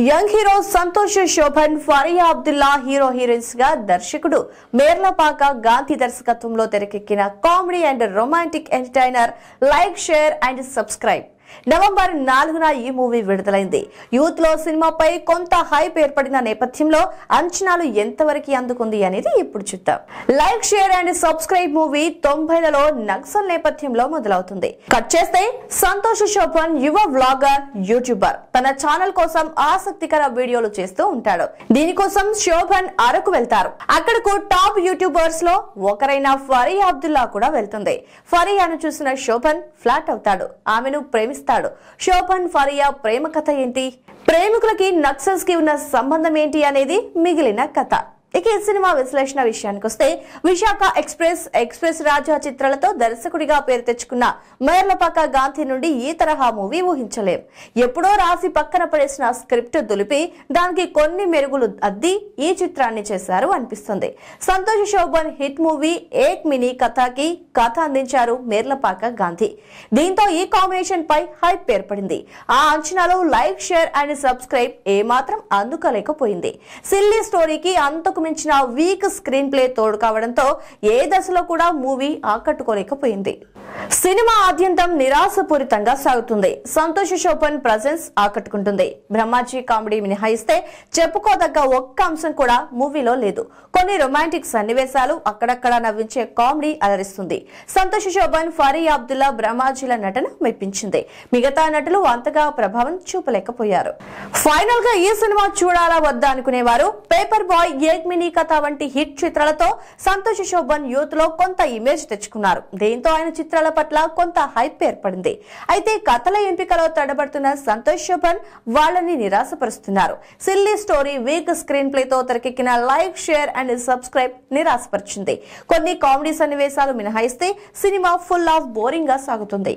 young hero Santosh Shobhan Faria Abdullah hero heroines గా దర్శకుడు మేర్లపాక గాంధీ దర్శకత్వంలో తెరకెక్కిన comedy and romantic entertainer like share and subscribe November నాలుగున ఈ మూవీ విడుదలైంది యూత్ లో సినిమాపై కొంత హైప్ ఏర్పడిన నేపథ్యంలో అంచనాలు ఎంతవరకు అందుకుంది అనేది ఇప్పుడు చూద్దాం like share and subscribe movie తొంభైలలో నక్సల్ నేపథ్యంలో మొదలవుతుంది కట్ చేస్తే సంతోష్ శోభన్ యువ వ్లాగర్ యూట్యూబర్ తన ఛానల్ కోసం ఆసక్తికర వీడియోలు చేస్తూ ఉంటాడు దీనికోసం శోభన్ అరకు వెళ్తారు అక్కడకు టాప్ యూట్యూబర్స్ లో ఒకరైన ఫరీ అబ్దుల్లా కూడా వెళ్తుంది ఫరీ అని చూసిన శోభన్ ఫ్లాట్ అవుతాడు ఆమెను ప్రేమిస్తాడు అందిస్తాడు షోపన్ ఫరియా ప్రేమ కథ ఏంటి ప్రేమికులకి నక్సల్స్ కి ఉన్న సంబంధం ఏంటి అనేది మిగిలిన కథ ఇక ఈ సినిమా విశ్లేషణ విషయానికి వస్తే విశాఖ ఎక్స్ప్రెస్ ఎక్స్ప్రెస్ రాజా చిత్రాలతో దర్శకుడిగా పేరు తెచ్చుకున్న మేర్లపాక గాంధీ నుండి ఈ తరహా మూవీ ఊహించలేం ఎప్పుడో రాసి పక్కన పడేసిన స్క్రిప్ట్ దులిపి దానికి కొన్ని మెరుగులు అద్ది ఈ చిత్రాన్ని చేశారు అనిపిస్తుంది సంతోష్ శోభన్ హిట్ మూవీ ఏక్ మినీ కథకి కథ అందించారు మేర్లపాక గాంధీ దీంతో ఈ కాంబినేషన్ పై హైప్ ఏర్పడింది ఆ అంచనాలో లైక్ షేర్ అండ్ సబ్స్క్రైబ్ ఏమాత్రం అందుకలేకపోయింది సిల్లీ స్టోరీకి అంతకు మించిన వీక్ స్క్రీన్ ప్లే తోడు కావడంతో ఏ దశలో కూడా మూవీ ఆకట్టుకోలేకపోయింది సినిమా ఆద్యంతం నిరాశపూరితంగా సాగుతుంది సంతోష శోభన్ ప్రజెన్స్ ఆకట్టుకుంటుంది బ్రహ్మాజీ కామెడీ మినహాయిస్తే చెప్పుకోదగ్గ ఒక్క అంశం కూడా మూవీలో లేదు కొన్ని రొమాంటిక్ సన్నివేశాలు అక్కడక్కడ నవ్వించే కామెడీ అలరిస్తుంది సంతోష శోభన్ ఫరీ అబ్దుల్లా బ్రహ్మాజీల నటన మెప్పించింది మిగతా నటులు అంతగా ప్రభావం చూపలేకపోయారు ఫైనల్ గా ఈ సినిమా చూడాలా వద్దా అనుకునేవారు పేపర్ బాయ్ ఎయిట్ మినీ కథ వంటి హిట్ చిత్రాలతో సంతోష్ శోభన్ యూత్ లో కొంత ఇమేజ్ తెచ్చుకున్నారు దీంతో ఆయన చిత్రాల పట్ల కొంత హైప్ ఏర్పడింది అయితే కథల ఎంపికలో తడబడుతున్న సంతోష్ శోభన్ వాళ్ళని నిరాశపరుస్తున్నారు సిల్లీ స్టోరీ వీక్ స్క్రీన్ ప్లేతో తెరకెక్కిన లైక్ షేర్ అండ్ సబ్స్క్రైబ్ నిరాశపరిచింది కొన్ని కామెడీ సన్నివేశాలు మినహాయిస్తే సినిమా ఫుల్ ఆఫ్ బోరింగ్ గా సాగుతుంది